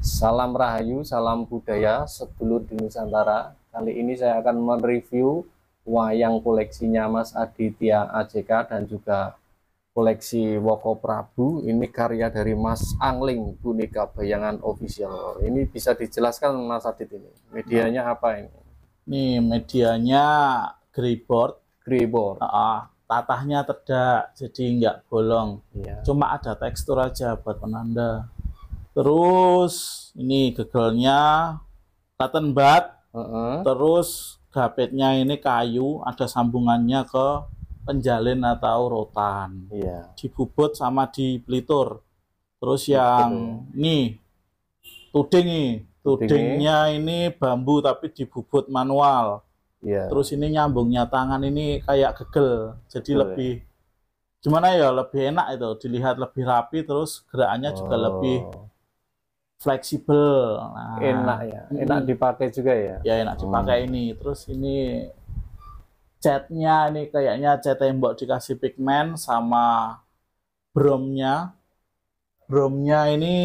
Salam Rahayu, salam budaya sedulur di Nusantara. Kali ini saya akan mereview wayang koleksinya Mas Aditya AJK dan juga koleksi Woko Prabu. Ini karya dari Mas Angling Boneka Bayangan Official. Ini bisa dijelaskan Mas Adit ini. Medianya apa ini? Ini medianya greyboard. Greyboard. Uh -uh. Tatahnya terdak, jadi nggak bolong. Iya. Cuma ada tekstur aja buat penanda. Terus ini gegelnya cotton bud. Uh -uh. Terus gapetnya ini kayu, ada sambungannya ke penjalin atau rotan. di Yeah. Dibubut sama di pelitur. Terus gitu. yang ini nih tuding nih. Tudingnya ini bambu tapi dibubut manual. Iya. Terus ini nyambungnya tangan ini kayak gegel. Jadi Betul, lebih gimana ya lebih enak itu dilihat lebih rapi terus gerakannya oh. juga lebih fleksibel. Nah, enak ya, enak dipakai juga ya. Ya enak dipakai hmm. ini. Terus ini catnya ini kayaknya cat tembok dikasih pigmen sama bromnya. Bromnya ini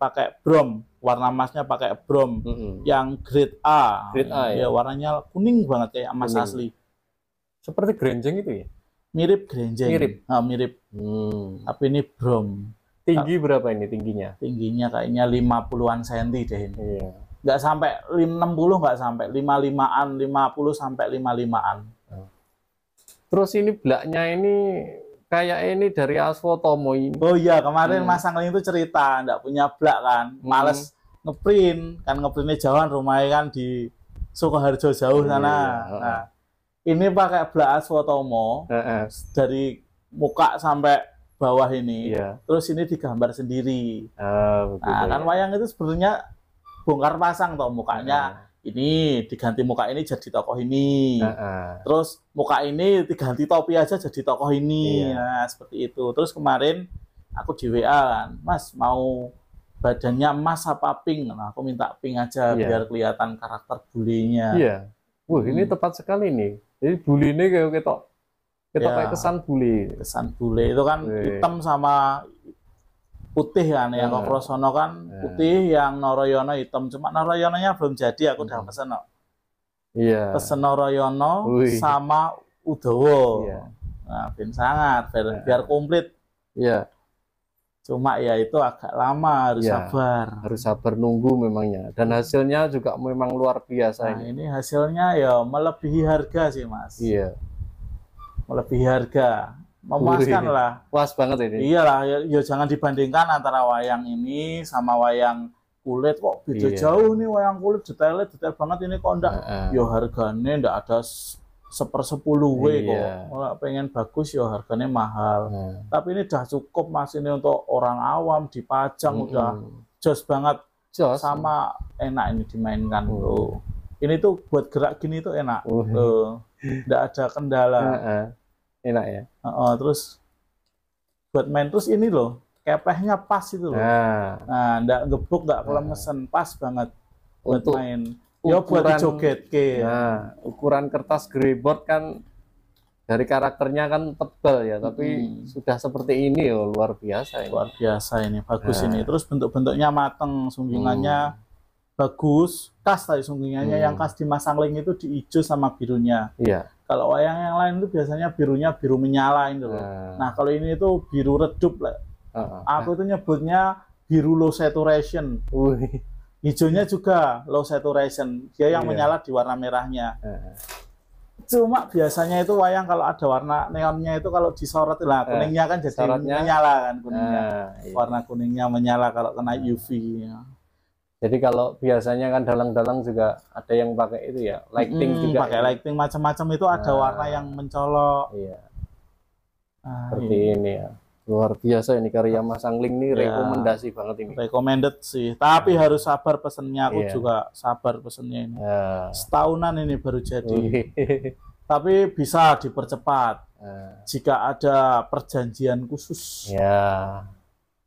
pakai brom, warna emasnya pakai brom hmm. yang grade A. Grade A ya, ya. warnanya kuning banget kayak emas kuning. asli. Seperti grenjeng itu ya? Mirip grenjeng. Mirip. Nah, mirip. Hmm. Tapi ini brom. Tinggi berapa ini tingginya? Tingginya kayaknya 50-an senti deh ini. Iya. Nggak sampai 60 nggak sampai, 55-an, 50 sampai 55-an. Hmm. Terus ini belaknya ini kayak ini dari tomo ini. Oh iya, kemarin hmm. Mas Angling itu cerita nggak punya belak kan, hmm. males hmm. ngeprint, kan ngeprintnya jauhan rumahnya kan di Sukoharjo jauh iya, sana. Hmm. Nah, ini pakai blak Asfotomo hmm. dari muka sampai bawah ini. Iya. Terus ini digambar sendiri. Oh, nah, kan iya. wayang itu sebenarnya bongkar pasang toh mukanya. Uh. Ini diganti muka ini jadi tokoh ini. Uh -uh. Terus muka ini diganti topi aja jadi tokoh ini. Iya. Nah, seperti itu. Terus kemarin aku di WA kan, Mas mau badannya emas apa pink? Nah, aku minta pink aja iya. biar kelihatan karakter bulinya. Iya. Wah, Wah, hmm. ini tepat sekali nih. Jadi bulinya ini kayak gitu. Kita ya. pakai kesan bule. Kesan bule itu kan hitam sama putih kan yang yeah. Kokrosono kan iya. putih yang Noroyono hitam cuma Noroyononya belum jadi aku hmm. udah pesen iya yeah. pesen Noroyono Ui. sama Udowo yeah. nah ben sangat biar, yeah. biar komplit iya cuma ya itu agak lama harus ya, sabar harus sabar nunggu memangnya dan hmm. hasilnya juga memang luar biasa nah, ini hasilnya ya melebihi harga sih mas iya melebihi harga memuaskan lah puas banget ini iyalah ya, ya jangan dibandingkan antara wayang ini sama wayang kulit kok beda iya. jauh nih wayang kulit detailnya detail banget ini kok ndak uh, yo ya harganya ndak ada seper sepuluh w kok kalau iya. pengen bagus yo ya harganya mahal uh. tapi ini udah cukup mas ini untuk orang awam dipajang uh udah jos banget sama enak ini dimainkan uh. Oh. tuh ini tuh buat gerak gini tuh enak uh. Uh tidak ada kendala uh-uh. enak ya uh-uh. terus buat main terus ini loh kepehnya pas itu loh uh. nah nggak nah, gebuk nggak nah. kelemesan, uh. pas banget buat Untuk main ya buat joget ke nah, ukuran kertas greyboard kan dari karakternya kan tebal ya tapi hmm. sudah seperti ini loh luar biasa ini. luar biasa ini bagus nah. ini terus bentuk-bentuknya mateng sunggingannya hmm bagus khas tadi sungguhnya hmm. yang khas di Masangling itu di hijau sama birunya. Iya. Kalau wayang yang lain itu biasanya birunya biru menyala itu loh. Uh. Nah, kalau ini itu biru redup lah. Uh, uh, Aku itu nyebutnya biru low saturation. Uh. Hijaunya juga low saturation. Dia yang yeah. menyala di warna merahnya. Uh. Cuma biasanya itu wayang kalau ada warna neonnya itu kalau disorot lah eh, kuningnya kan jadi Sorotnya. menyala kan kuningnya. Uh, iya. Warna kuningnya menyala kalau kena UV. Ya. Jadi kalau biasanya kan dalang-dalang juga ada yang pakai itu ya, lighting hmm, juga. Pakai ya. lighting macam-macam itu ada nah, warna yang mencolok. Iya. Ah, Seperti iya. ini ya. Luar biasa ini karya Mas Angling nih ya. rekomendasi banget ini. Recommended sih, tapi ya. harus sabar pesennya aku ya. juga sabar pesennya ini. Ya. Setahunan ini baru jadi. tapi bisa dipercepat ya. jika ada perjanjian khusus. Ya.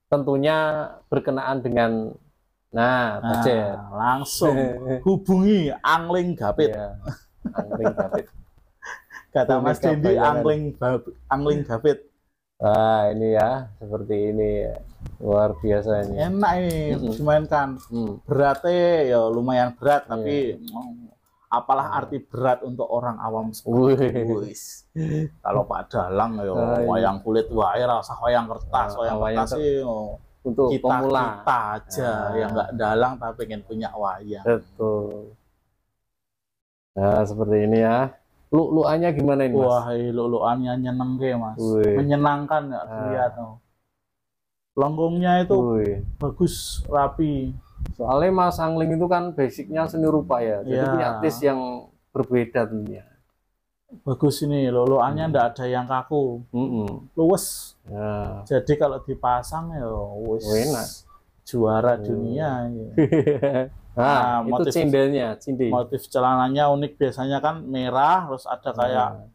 Tentunya berkenaan dengan Nah, Nah, langsung hubungi Angling Gapit. Iya, Angling Gapit. Kata Mas Dendi Angling iya. Angling Gapit. Wah, ini ya, seperti ini Luar biasa ini. Enak ini lumayan kan? dimainkan. Mm. Beratnya ya lumayan berat iya. tapi apalah arti berat untuk orang awam wis kalau Pak Dalang ya ah, wayang kulit wae ya, rasa wayang kertas ah, wayang, wayang kertas sih oh untuk kita, pemula. Kita aja nah. yang nggak dalang tapi ingin punya wayang. Betul. Nah, seperti ini ya. lu luannya gimana ini, Mas? Wah, luannya nyeneng ke Mas. Ui. Menyenangkan nggak ya. Ah. lihat, no. Oh. Longgongnya itu Ui. bagus, rapi. Soalnya Mas Angling itu kan basicnya seni rupa ya. Jadi ya. punya artis yang berbeda tentunya bagus ini loloannya hmm. ndak ada yang kaku hmm. luwes ya. jadi kalau dipasang ya wes oh, juara hmm. dunia ya. Ah, nah, nah, motif, itu cindelnya cindel. motif celananya unik biasanya kan merah terus ada kayak hmm.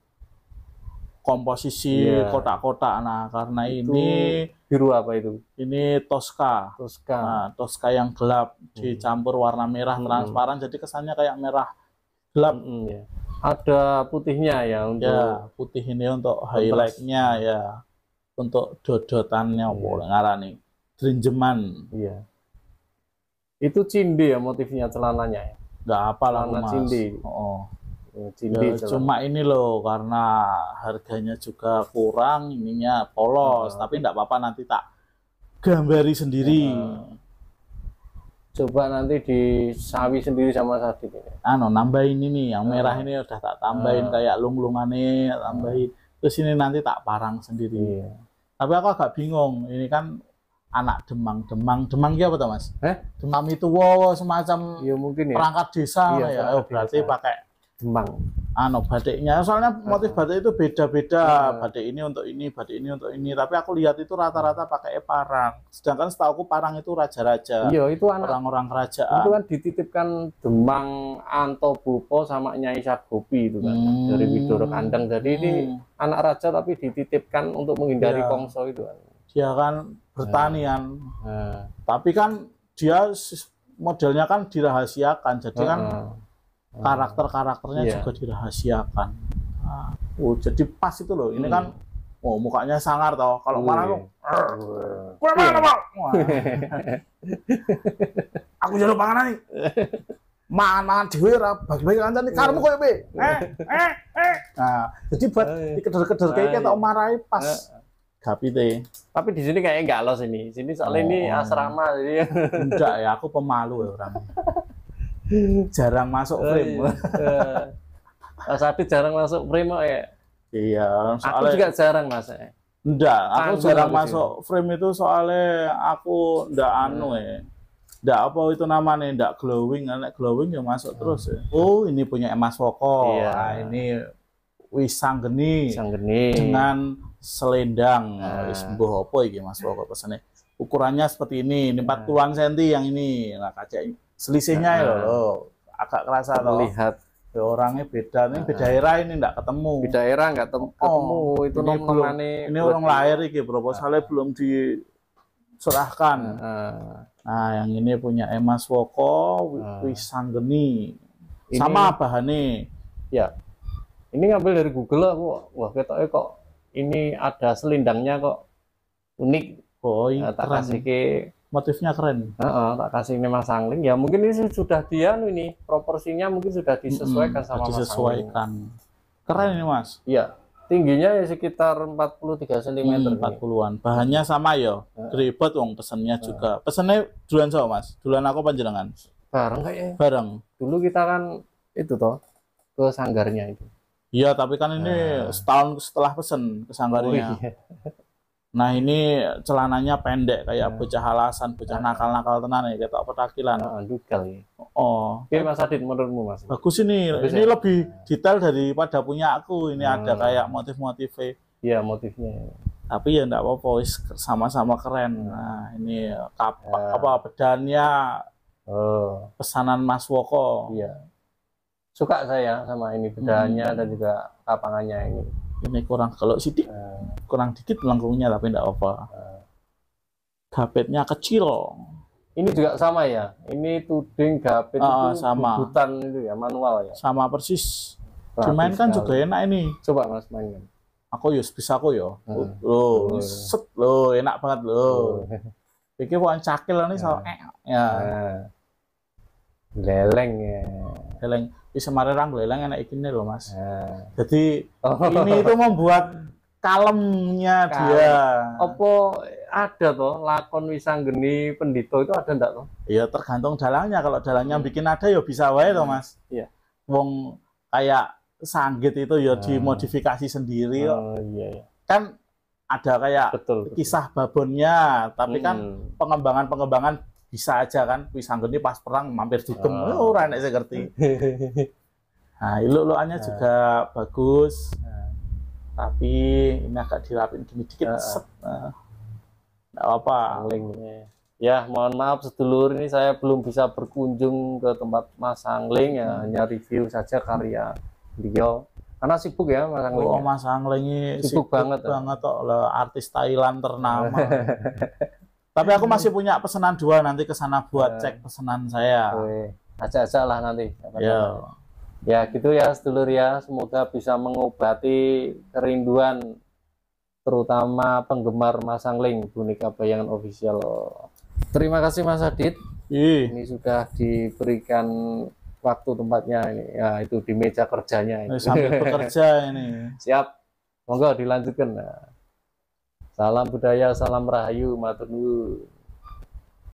komposisi kotak iya. kotak-kotak nah karena itu ini biru apa itu ini Tosca Tosca nah, Tosca yang gelap hmm. dicampur warna merah hmm. transparan jadi kesannya kayak merah gelap hmm. Yeah ada putihnya ya, ya untuk ya, putih ini untuk highlightnya ya untuk dodotannya iya. boleh nih trinjeman iya itu cindi ya motifnya celananya ya nggak apa lah mas cindi oh iya, cindi ya, cuma ini loh karena harganya juga kurang ininya polos iya, tapi enggak apa-apa nanti tak gambari sendiri iya coba nanti di sawi sendiri sama Sadit ini. Anu nambahin ini yang merah ini udah tak tambahin hmm. kayak lunglungane tambahin. Ah. Terus ini nanti tak parang sendiri. Iya. Tapi aku agak bingung. Ini kan anak Demang, Demang, Demang dia apa tuh mas? Eh? Demang itu wow, semacam ya, mungkin ya. perangkat desa iya, ya. Oh, berarti desa. pakai Demang anu batiknya soalnya motif batik itu beda-beda iya. batik ini untuk ini batik ini untuk ini tapi aku lihat itu rata-rata pakai parang sedangkan setahu parang itu raja-raja iya itu anak orang-orang kerajaan itu kan dititipkan Demang Anto Bupo sama Nyai Sagopi itu kan hmm. dari Widoro Kandang jadi hmm. ini anak raja tapi dititipkan untuk menghindari ya. kongso itu kan dia kan bertanian iya. hmm. Iya. Hmm. tapi kan dia modelnya kan dirahasiakan jadi kan Oh. karakter-karakternya yeah. juga dirahasiakan. Nah, uh, jadi pas itu loh. Ini hmm. kan oh mukanya sangar toh. Kalau oh, marah iya. tuh kurang mana iya. Pak? Aku jadi panganan nih. Mana dhewe ora bagi-bagi kancane karmu iya. koyo piye? Eh, eh, eh. Nah, jadi buat eh. dikedor-kedor kayak eh. tak marahi pas eh. gapite. Tapi di sini kayaknya enggak los ini. Sini soalnya ini asrama jadi. Enggak ya, aku pemalu ya orang. Oh, iya. jarang masuk frame. Oh, iya. Mas jarang masuk frame ya. Iya, soalnya... aku juga jarang mas. Enggak, ya. aku Tanggung jarang masuk sih. frame itu soalnya aku enggak hmm. anu ya. Enggak apa itu namanya, enggak glowing, anak glowing ya masuk hmm. terus ya. Oh, ini punya emas Woko. Iya. Nah, ini Wisanggeni. geni. Dengan selendang. Nah. nah. Wis apa ini Mas Woko pesane? Ukurannya seperti ini, ini 40-an nah. senti yang ini. Nah, kaca ini selisihnya nah, ya loh agak kerasa loh lihat ya orangnya beda ini nah, beda era ini enggak ketemu beda era enggak oh, ketemu oh, itu ini belum ini, ini orang lahir iki proposalnya nah. belum diserahkan nah. nah yang ini punya Emas Woko nah. Wisanggeni ini, sama bahannya ya ini ngambil dari Google kok. wah ketoknya kok ini ada selindangnya kok unik oh nah, tak kasih ke motifnya keren. Uh, uh, tak kasih ini Mas Angling. Ya mungkin ini sudah dia anu ini proporsinya mungkin sudah disesuaikan mm -hmm, sama disesuaikan. Mas Keren ini Mas. Iya. Tingginya ya sekitar 43 cm. Hmm, 40-an. Bahannya sama ya. Ribet wong pesennya juga. Pesennya duluan sama Mas. Duluan aku panjenengan. Bareng kayaknya. Bareng. Dulu kita kan itu toh ke sanggarnya itu. Iya, tapi kan ini uh. setahun setelah pesen ke sanggarnya. Oh, iya. Nah ini celananya pendek kayak nah. bocah alasan, bocah iya. nakal-nakal tenan ya kita petakilan. Heeh, ini. Oh. Oke Mas Adit menurutmu Mas? Bagus ini. Bagus ini ya? lebih hmm. detail daripada punya aku. Ini hmm. ada kayak motif-motifnya. Iya, motifnya. Tapi ya enggak apa-apa, sama-sama keren. Hmm. Nah, ini kapak ya. apa bedanya oh. pesanan Mas Woko. Iya. Suka saya sama ini bedanya hmm. dan juga kapangannya ini ini kurang kalau sidik eh. kurang dikit melengkungnya tapi tidak apa. uh, eh. gapetnya kecil ini juga sama ya ini tuding gapet uh, ah, itu sama Hutan itu ya manual ya sama persis cuman dimainkan kan juga enak ini coba mas mainin. aku yus ya, bisa aku yo ya. uh, lo uh, set lo enak banget lo pikir uh, bukan cakil ini uh, soal uh, ya uh, leleng ya deleng di semarang lelang enak ikutnya loh Mas. yeah. Jadi oh. ini itu membuat kalemnya Kalem. dia. Apa ada toh lakon wisanggeni pendito itu ada ndak toh? Iya tergantung dalangnya Kalau dalangnya hmm. bikin ada ya bisa wae toh Mas. Iya. Wong kayak sanggit itu ya hmm. dimodifikasi sendiri Oh iya iya. Kan ada kayak betul, kisah babonnya, tapi kan hmm. kan pengembangan-pengembangan bisa aja kan wis anggone pas perang mampir dugem ah. oh. ora enak sing ngerti. nah, iluk lu nah. juga bagus. uh. Tapi ini agak dirapin gini dikit nah. set. Nah. Nggak apa. Paling ya mohon maaf sedulur ini saya belum bisa berkunjung ke tempat Mas Angling ya hmm. hanya review saja karya beliau karena sibuk ya Mas Angling oh ya? Mas Angling sibuk, sibuk banget sibuk ya? banget kok artis Thailand ternama Tapi aku masih hmm. punya pesanan dua nanti ke sana buat ya. cek pesanan saya. Aja-aja lah nanti. Ya. Ya gitu ya sedulur ya, semoga bisa mengobati kerinduan terutama penggemar Masang Ling, Bunika Bayangan Official. Terima kasih Mas Adit. Ih. Ini sudah diberikan waktu tempatnya ini. Ya itu di meja kerjanya ini. Sambil bekerja ini. Siap. Monggo dilanjutkan. Nah. Salam budaya, salam rahayu, matur nuwun.